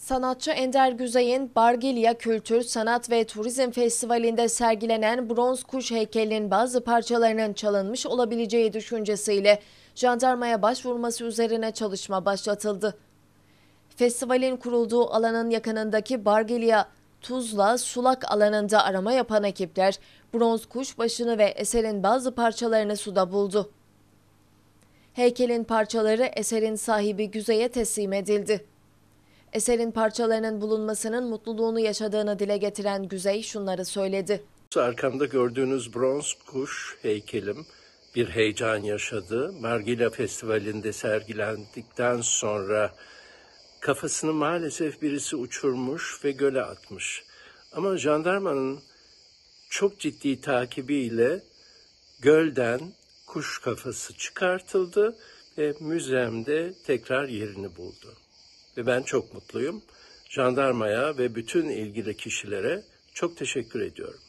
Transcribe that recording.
Sanatçı Ender Güzey'in Bargilya Kültür, Sanat ve Turizm Festivali'nde sergilenen bronz kuş heykelinin bazı parçalarının çalınmış olabileceği düşüncesiyle jandarmaya başvurması üzerine çalışma başlatıldı. Festivalin kurulduğu alanın yakınındaki Bargilya Tuzla Sulak alanında arama yapan ekipler bronz kuş başını ve eserin bazı parçalarını suda buldu. Heykelin parçaları eserin sahibi Güzey'e teslim edildi. Eserin parçalarının bulunmasının mutluluğunu yaşadığını dile getiren Güzey şunları söyledi. Arkamda gördüğünüz bronz kuş heykelim bir heyecan yaşadı. Margila Festivali'nde sergilendikten sonra kafasını maalesef birisi uçurmuş ve göle atmış. Ama jandarmanın çok ciddi takibiyle gölden kuş kafası çıkartıldı ve müzemde tekrar yerini buldu ve ben çok mutluyum. Jandarmaya ve bütün ilgili kişilere çok teşekkür ediyorum.